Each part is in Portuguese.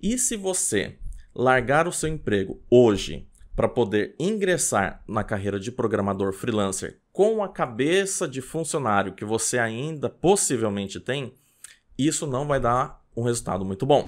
E se você largar o seu emprego hoje para poder ingressar na carreira de programador freelancer com a cabeça de funcionário que você ainda possivelmente tem, isso não vai dar um resultado muito bom.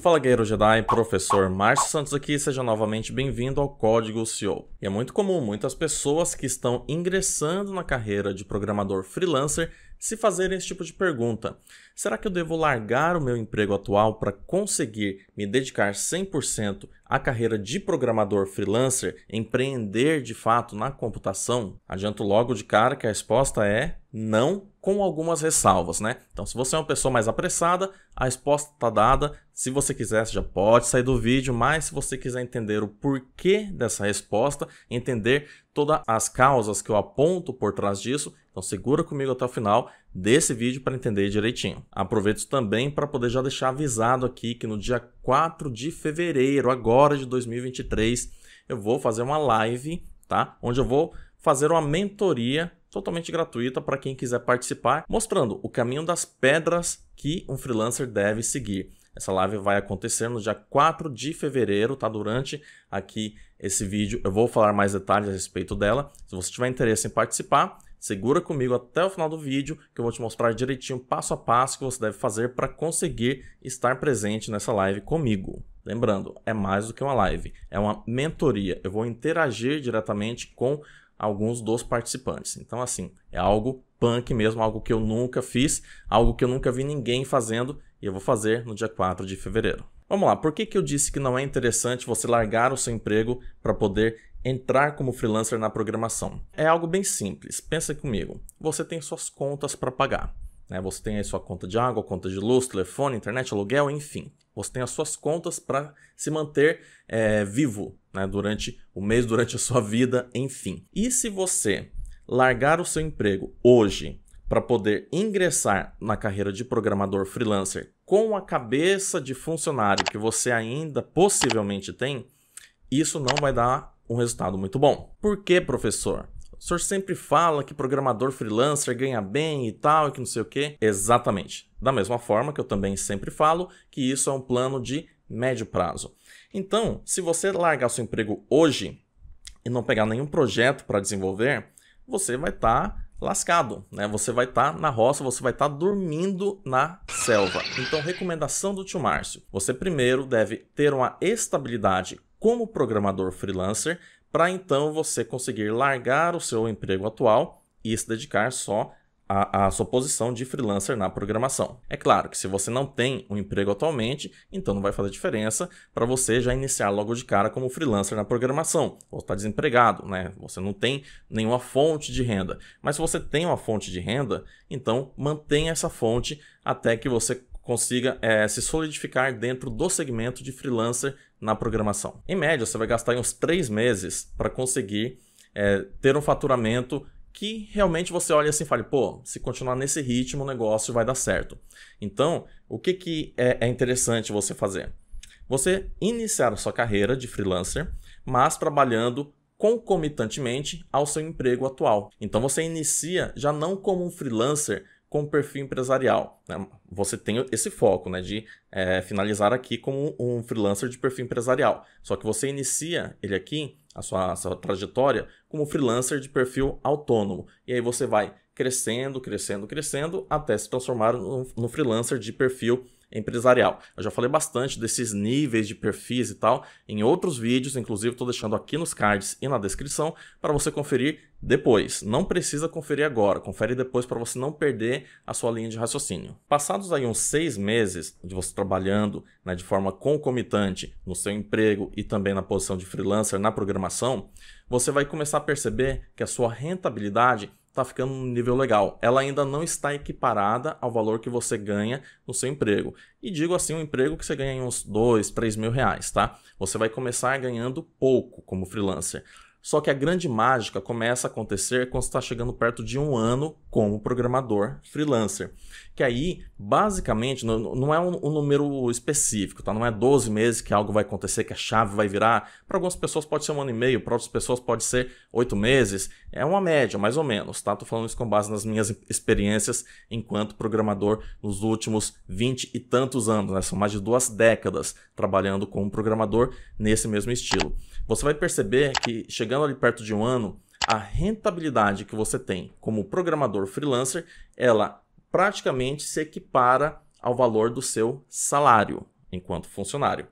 Fala Guerreiro Jedi, professor Márcio Santos aqui, seja novamente bem-vindo ao Código CEO. E é muito comum muitas pessoas que estão ingressando na carreira de programador freelancer se fazerem esse tipo de pergunta: será que eu devo largar o meu emprego atual para conseguir me dedicar 100% à carreira de programador freelancer, empreender de fato na computação? Adianto logo de cara que a resposta é não, com algumas ressalvas, né? Então, se você é uma pessoa mais apressada, a resposta está dada. Se você quiser, você já pode sair do vídeo, mas se você quiser entender o porquê dessa resposta, entender todas as causas que eu aponto por trás disso, então segura comigo até o final desse vídeo para entender direitinho. Aproveito também para poder já deixar avisado aqui que no dia 4 de fevereiro, agora de 2023, eu vou fazer uma live, tá? Onde eu vou fazer uma mentoria totalmente gratuita para quem quiser participar, mostrando o caminho das pedras que um freelancer deve seguir. Essa live vai acontecer no dia 4 de fevereiro, tá? Durante aqui esse vídeo eu vou falar mais detalhes a respeito dela. Se você tiver interesse em participar, Segura comigo até o final do vídeo que eu vou te mostrar direitinho passo a passo que você deve fazer para conseguir estar presente nessa live comigo. Lembrando, é mais do que uma live, é uma mentoria. Eu vou interagir diretamente com alguns dos participantes. Então, assim, é algo punk mesmo, algo que eu nunca fiz, algo que eu nunca vi ninguém fazendo e eu vou fazer no dia 4 de fevereiro. Vamos lá, por que, que eu disse que não é interessante você largar o seu emprego para poder entrar como freelancer na programação. É algo bem simples. Pensa comigo. Você tem suas contas para pagar. Né? Você tem aí sua conta de água, conta de luz, telefone, internet, aluguel, enfim. Você tem as suas contas para se manter é, vivo né? durante o mês, durante a sua vida, enfim. E se você largar o seu emprego hoje para poder ingressar na carreira de programador freelancer com a cabeça de funcionário que você ainda possivelmente tem, isso não vai dar um resultado muito bom. Por que, professor? O senhor sempre fala que programador freelancer ganha bem e tal, e que não sei o quê. Exatamente. Da mesma forma que eu também sempre falo que isso é um plano de médio prazo. Então, se você largar seu emprego hoje e não pegar nenhum projeto para desenvolver, você vai estar tá lascado, né? Você vai estar tá na roça, você vai estar tá dormindo na selva. Então, recomendação do tio Márcio: você primeiro deve ter uma estabilidade como programador freelancer para então você conseguir largar o seu emprego atual e se dedicar só à, sua posição de freelancer na programação. É claro que se você não tem um emprego atualmente, então não vai fazer diferença para você já iniciar logo de cara como freelancer na programação. Ou está desempregado, né? Você não tem nenhuma fonte de renda. Mas se você tem uma fonte de renda, então mantenha essa fonte até que você consiga é, se solidificar dentro do segmento de freelancer na programação. Em média, você vai gastar uns três meses para conseguir é, ter um faturamento que realmente você olha assim e fala, pô, se continuar nesse ritmo, o negócio vai dar certo. Então, o que, que é, é interessante você fazer? Você iniciar a sua carreira de freelancer, mas trabalhando concomitantemente ao seu emprego atual. Então, você inicia já não como um freelancer com perfil empresarial. Né? Você tem esse foco né, de é, finalizar aqui como um freelancer de perfil empresarial. Só que você inicia ele aqui, a sua, a sua trajetória, como freelancer de perfil autônomo. E aí você vai crescendo, crescendo, crescendo, até se transformar no, no freelancer de perfil empresarial. Eu já falei bastante desses níveis de perfis e tal em outros vídeos, inclusive estou deixando aqui nos cards e na descrição para você conferir depois, não precisa conferir agora, confere depois para você não perder a sua linha de raciocínio. Passados aí uns seis meses de você trabalhando né, de forma concomitante no seu emprego e também na posição de freelancer na programação, você vai começar a perceber que a sua rentabilidade está ficando num nível legal. Ela ainda não está equiparada ao valor que você ganha no seu emprego. E digo assim, um emprego que você ganha em uns 2, 3 mil reais, tá? Você vai começar ganhando pouco como freelancer. Só que a grande mágica começa a acontecer quando está chegando perto de um ano como programador freelancer. Que aí, basicamente, não, é um, um, número específico, tá? Não é 12 meses que algo vai acontecer, que a chave vai virar. Para algumas pessoas pode ser um ano e meio, para outras pessoas pode ser oito meses. É uma média, mais ou menos, tá? Tô falando isso com base nas minhas experiências enquanto programador nos últimos 20 e tantos anos, né? São mais de duas décadas trabalhando como programador nesse mesmo estilo. Você vai perceber que chegando chegando ali perto de um ano, a rentabilidade que você tem como programador freelancer, ela praticamente se equipara ao valor do seu salário enquanto funcionário.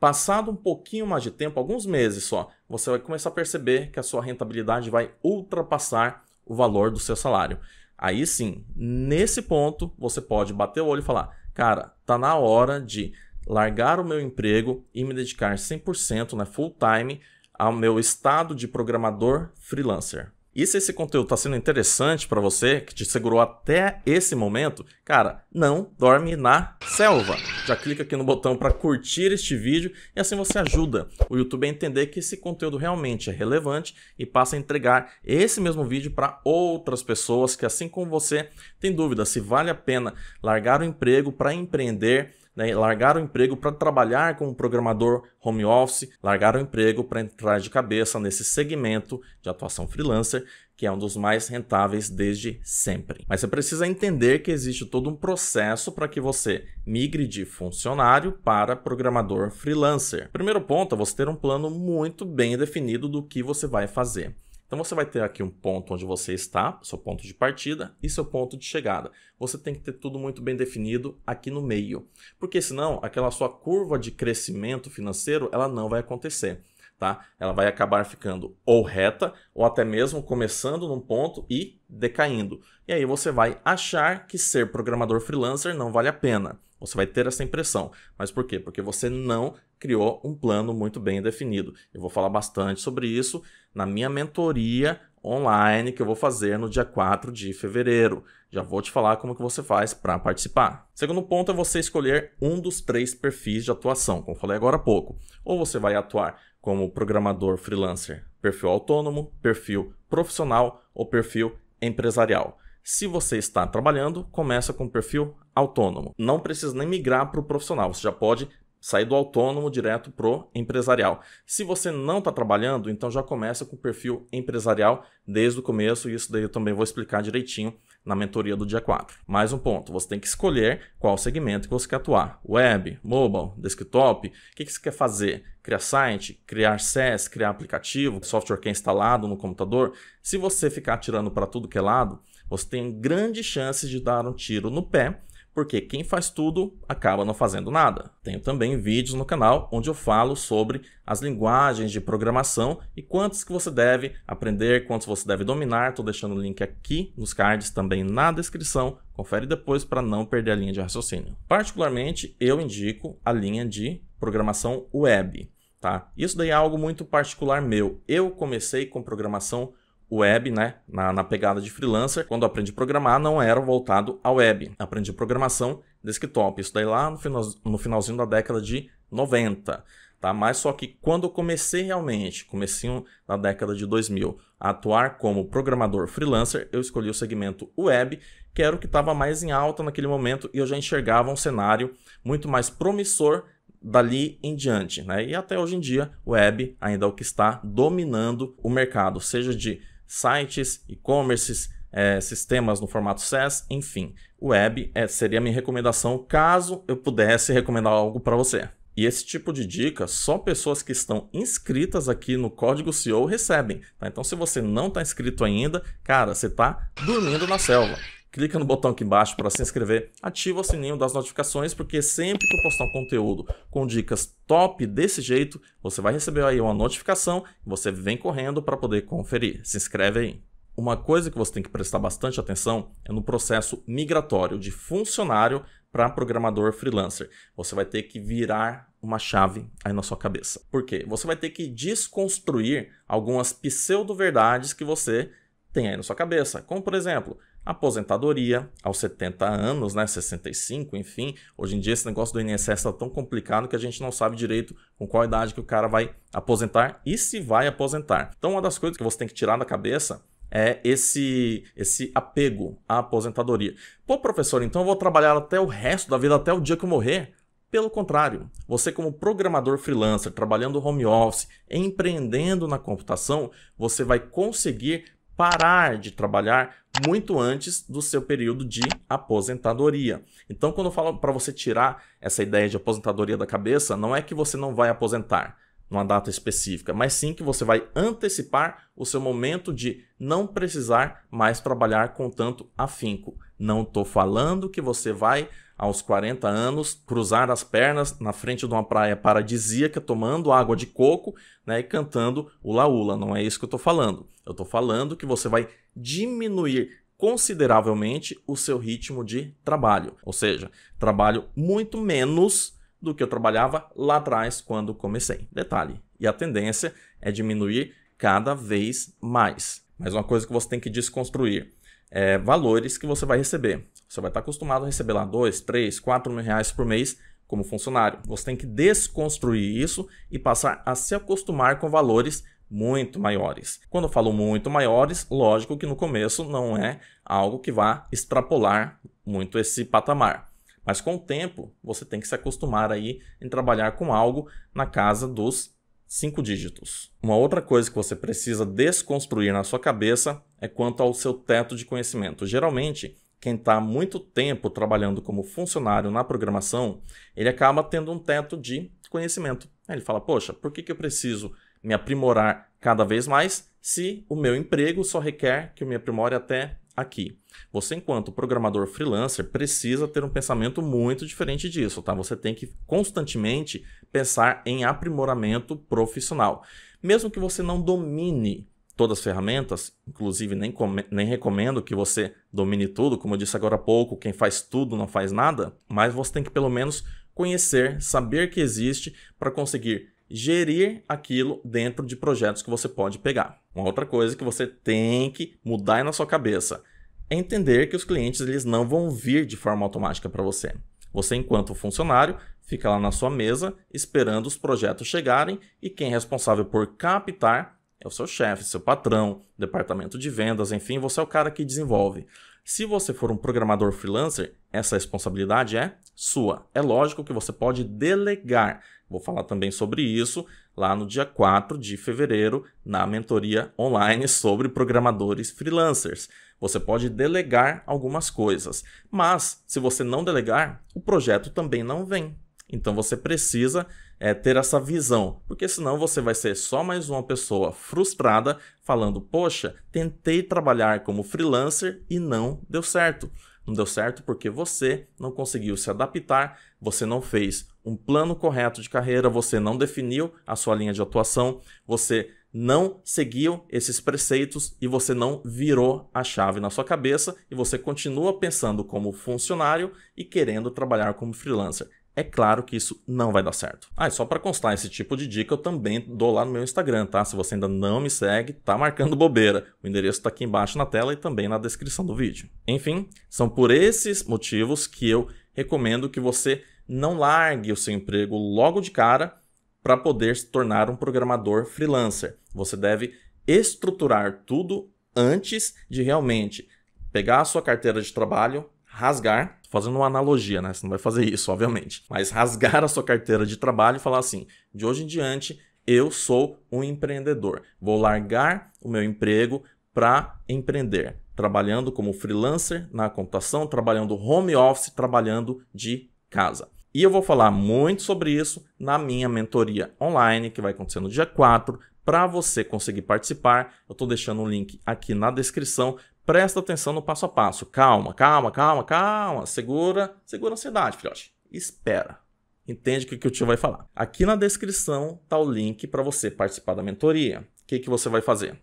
Passado um pouquinho mais de tempo, alguns meses só, você vai começar a perceber que a sua rentabilidade vai ultrapassar o valor do seu salário. Aí sim, nesse ponto, você pode bater o olho e falar: "Cara, tá na hora de largar o meu emprego e me dedicar 100%, né, full time ao meu estado de programador freelancer. E se esse conteúdo está sendo interessante para você, que te segurou até esse momento, cara, não dorme na selva. Já clica aqui no botão para curtir este vídeo e assim você ajuda o YouTube a entender que esse conteúdo realmente é relevante e passa a entregar esse mesmo vídeo para outras pessoas que, assim como você, tem dúvida se vale a pena largar o emprego para empreender né, largaram o emprego para trabalhar como programador home office, largaram o emprego para entrar de cabeça nesse segmento de atuação freelancer, que é um dos mais rentáveis desde sempre. Mas você precisa entender que existe todo um processo para que você migre de funcionário para programador freelancer. Primeiro ponto é você ter um plano muito bem definido do que você vai fazer. Então você vai ter aqui um ponto onde você está, seu ponto de partida e seu ponto de chegada. Você tem que ter tudo muito bem definido aqui no meio, porque senão aquela sua curva de crescimento financeiro ela não vai acontecer. Tá? Ela vai acabar ficando ou reta ou até mesmo começando num ponto e decaindo. E aí você vai achar que ser programador freelancer não vale a pena. Você vai ter essa impressão. Mas por quê? Porque você não criou um plano muito bem definido. Eu vou falar bastante sobre isso na minha mentoria online que eu vou fazer no dia 4 de fevereiro. Já vou te falar como que você faz para participar. Segundo ponto é você escolher um dos três perfis de atuação, como falei agora há pouco. Ou você vai atuar como programador freelancer, perfil autônomo, perfil profissional ou perfil empresarial. Se você está trabalhando, começa com o perfil autônomo. Não precisa nem migrar para o profissional, você já pode sair do autônomo direto pro empresarial. Se você não está trabalhando, então já começa com o perfil empresarial desde o começo, e isso daí eu também vou explicar direitinho na mentoria do dia 4. Mais um ponto, você tem que escolher qual segmento que você quer atuar. Web, mobile, desktop, o que, que você quer fazer? Criar site, criar SES, criar aplicativo, software que é instalado no computador. Se você ficar tirando para tudo que é lado, você tem grandes chances de dar um tiro no pé porque quem faz tudo acaba não fazendo nada. Tenho também vídeos no canal onde eu falo sobre as linguagens de programação e quantos que você deve aprender, quantos você deve dominar. Estou deixando o link aqui nos cards, também na descrição. Confere depois para não perder a linha de raciocínio. Particularmente, eu indico a linha de programação web. Tá? Isso daí é algo muito particular meu. Eu comecei com programação web web, né, na, na, pegada de freelancer, quando aprendi a programar, não era voltado à web. Aprendi programação desktop, isso daí lá no, final, no finalzinho da década de 90, tá? Mas só que quando eu comecei realmente, comecinho da década de 2000, a atuar como programador freelancer, eu escolhi o segmento web, que era o que estava mais em alta naquele momento e eu já enxergava um cenário muito mais promissor dali em diante, né? E até hoje em dia, web ainda é o que está dominando o mercado, seja de sites, e commerce é, sistemas no formato SaaS, enfim. Web é, seria minha recomendação caso eu pudesse recomendar algo para você. E esse tipo de dica só pessoas que estão inscritas aqui no Código CEO recebem. Tá? Então, se você não está inscrito ainda, cara, você está dormindo na selva clica no botão aqui embaixo para se inscrever, ativa o sininho das notificações, porque sempre que eu postar um conteúdo com dicas top desse jeito, você vai receber aí uma notificação e você vem correndo para poder conferir. Se inscreve aí. Uma coisa que você tem que prestar bastante atenção é no processo migratório de funcionário para programador freelancer. Você vai ter que virar uma chave aí na sua cabeça. Por quê? Você vai ter que desconstruir algumas pseudo-verdades que você tem aí na sua cabeça. Como, por exemplo, aposentadoria aos 70 anos, né, 65, enfim. Hoje em dia esse negócio do INSS está tão complicado que a gente não sabe direito com qual idade que o cara vai aposentar e se vai aposentar. Então uma das coisas que você tem que tirar da cabeça é esse esse apego à aposentadoria. Pô, professor, então eu vou trabalhar até o resto da vida, até o dia que eu morrer? Pelo contrário, você como programador freelancer, trabalhando home office, empreendendo na computação, você vai conseguir parar de trabalhar muito antes do seu período de aposentadoria. Então, quando eu falo para você tirar essa ideia de aposentadoria da cabeça, não é que você não vai aposentar numa data específica, mas sim que você vai antecipar o seu momento de não precisar mais trabalhar com tanto afinco. Não estou falando que você vai aos 40 anos, cruzar as pernas na frente de uma praia paradisíaca, tomando água de coco né, e cantando o laula. Não é isso que eu estou falando. Eu estou falando que você vai diminuir consideravelmente o seu ritmo de trabalho. Ou seja, trabalho muito menos do que eu trabalhava lá atrás quando comecei. Detalhe, e a tendência é diminuir cada vez mais. Mas uma coisa que você tem que desconstruir é, valores que você vai receber. Você vai estar acostumado a receber lá 2, 3, 4 mil reais por mês como funcionário. Você tem que desconstruir isso e passar a se acostumar com valores muito maiores. Quando eu falo muito maiores, lógico que no começo não é algo que vá extrapolar muito esse patamar. Mas com o tempo, você tem que se acostumar aí em trabalhar com algo na casa dos cinco dígitos. Uma outra coisa que você precisa desconstruir na sua cabeça é quanto ao seu teto de conhecimento. Geralmente, quem está muito tempo trabalhando como funcionário na programação, ele acaba tendo um teto de conhecimento. Ele fala, poxa, por que, que eu preciso me aprimorar cada vez mais se o meu emprego só requer que eu me aprimore até aqui. Você, enquanto programador freelancer, precisa ter um pensamento muito diferente disso, tá? Você tem que constantemente pensar em aprimoramento profissional. Mesmo que você não domine todas as ferramentas, inclusive nem, nem recomendo que você domine tudo, como eu disse agora há pouco, quem faz tudo não faz nada, mas você tem que pelo menos conhecer, saber que existe para conseguir gerir aquilo dentro de projetos que você pode pegar. Uma outra coisa que você tem que mudar na sua cabeça é entender que os clientes eles não vão vir de forma automática para você. Você, enquanto funcionário, fica lá na sua mesa esperando os projetos chegarem e quem é responsável por captar é o seu chefe, seu patrão, departamento de vendas, enfim, você é o cara que desenvolve. Se você for um programador freelancer, essa responsabilidade é sua. É lógico que você pode delegar, Vou falar também sobre isso lá no dia 4 de fevereiro, na mentoria online sobre programadores freelancers. Você pode delegar algumas coisas, mas se você não delegar, o projeto também não vem. Então você precisa é, ter essa visão, porque senão você vai ser só mais uma pessoa frustrada falando: Poxa, tentei trabalhar como freelancer e não deu certo. Não deu certo porque você não conseguiu se adaptar, você não fez um plano correto de carreira, você não definiu a sua linha de atuação, você não seguiu esses preceitos e você não virou a chave na sua cabeça e você continua pensando como funcionário e querendo trabalhar como freelancer. É claro que isso não vai dar certo. Ah, e só para constar, esse tipo de dica eu também dou lá no meu Instagram, tá? Se você ainda não me segue, tá marcando bobeira. O endereço está aqui embaixo na tela e também na descrição do vídeo. Enfim, são por esses motivos que eu recomendo que você não largue o seu emprego logo de cara para poder se tornar um programador freelancer. Você deve estruturar tudo antes de realmente pegar a sua carteira de trabalho, rasgar, fazendo uma analogia, né? Você não vai fazer isso, obviamente, mas rasgar a sua carteira de trabalho e falar assim: de hoje em diante eu sou um empreendedor. Vou largar o meu emprego para empreender trabalhando como freelancer na computação, trabalhando home office, trabalhando de casa. E eu vou falar muito sobre isso na minha mentoria online, que vai acontecer no dia 4. Para você conseguir participar, eu estou deixando um link aqui na descrição. Presta atenção no passo a passo. Calma, calma, calma, calma. Segura, segura a ansiedade, filhote. Espera. Entende o que, que o tio vai falar. Aqui na descrição está o link para você participar da mentoria. O que, que você vai fazer?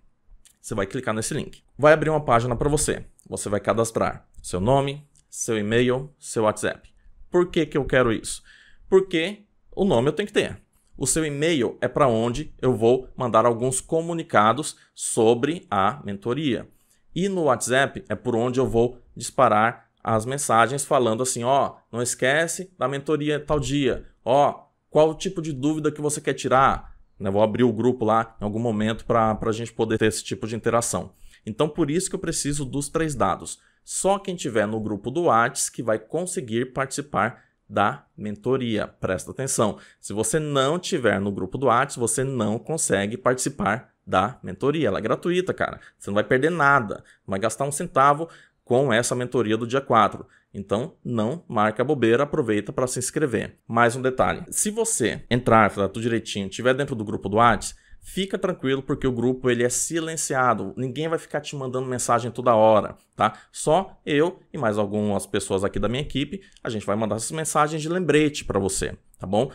Você vai clicar nesse link. Vai abrir uma página para você. Você vai cadastrar seu nome, seu e-mail, seu WhatsApp. Por que, que eu quero isso? Porque o nome eu tenho que ter. O seu e-mail é para onde eu vou mandar alguns comunicados sobre a mentoria. E no WhatsApp é por onde eu vou disparar as mensagens falando assim, ó, não esquece da mentoria tal dia, ó, qual o tipo de dúvida que você quer tirar, né? Vou abrir o grupo lá em algum momento para a gente poder ter esse tipo de interação. Então, por isso que eu preciso dos três dados. Só quem tiver no grupo do Whats que vai conseguir participar da mentoria. Presta atenção. Se você não tiver no grupo do Whats, você não consegue participar da mentoria. Ela é gratuita, cara. Você não vai perder nada. Não vai gastar um centavo com essa mentoria do dia 4. Então, não marca bobeira, aproveita para se inscrever. Mais um detalhe: se você entrar, fizer tudo direitinho, estiver dentro do grupo do WhatsApp, fica tranquilo porque o grupo ele é silenciado, ninguém vai ficar te mandando mensagem toda hora, tá? Só eu e mais algumas pessoas aqui da minha equipe, a gente vai mandar essas mensagens de lembrete para você, tá bom?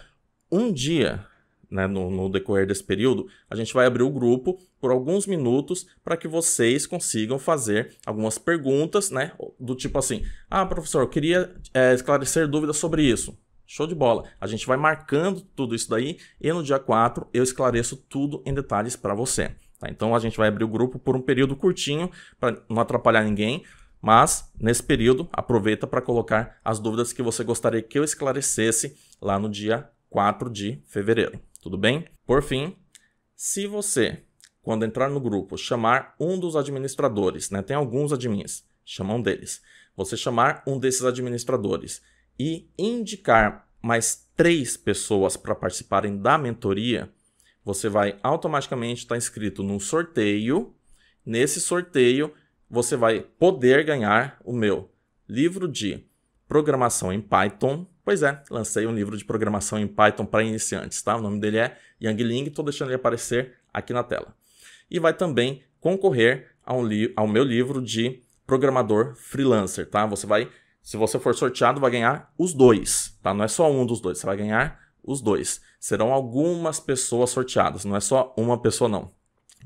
Um dia né, no, no, decorrer desse período, a gente vai abrir o grupo por alguns minutos para que vocês consigam fazer algumas perguntas, né? Do tipo assim: ah, professor, eu queria é, esclarecer dúvidas sobre isso. Show de bola. A gente vai marcando tudo isso daí e no dia 4 eu esclareço tudo em detalhes para você. Tá? Então a gente vai abrir o grupo por um período curtinho para não atrapalhar ninguém. Mas, nesse período, aproveita para colocar as dúvidas que você gostaria que eu esclarecesse lá no dia 4 de fevereiro. Tudo bem? Por fim, se você, quando entrar no grupo, chamar um dos administradores, né? Tem alguns admins, chamam um deles. Você chamar um desses administradores e indicar mais três pessoas para participarem da mentoria, você vai automaticamente estar tá inscrito num sorteio. Nesse sorteio, você vai poder ganhar o meu livro de programação em Python, Pois é, lancei um livro de programação em Python para iniciantes, tá? O nome dele é Yang Ling, estou deixando ele aparecer aqui na tela. E vai também concorrer ao, ao meu livro de programador freelancer, tá? Você vai, se você for sorteado, vai ganhar os dois, tá? Não é só um dos dois, você vai ganhar os dois. Serão algumas pessoas sorteadas, não é só uma pessoa não.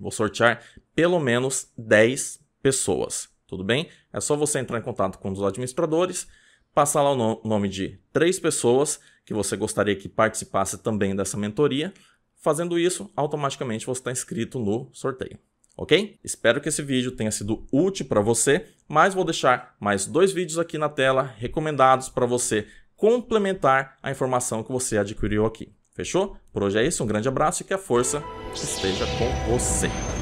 Vou sortear pelo menos 10 pessoas, tudo bem? É só você entrar em contato com um dos administradores, passar lá o no nome de três pessoas que você gostaria que participasse também dessa mentoria. Fazendo isso, automaticamente você está inscrito no sorteio. Ok? Espero que esse vídeo tenha sido útil para você, mas vou deixar mais dois vídeos aqui na tela recomendados para você complementar a informação que você adquiriu aqui. Fechou? Por hoje é isso, um grande abraço e que a força esteja com você.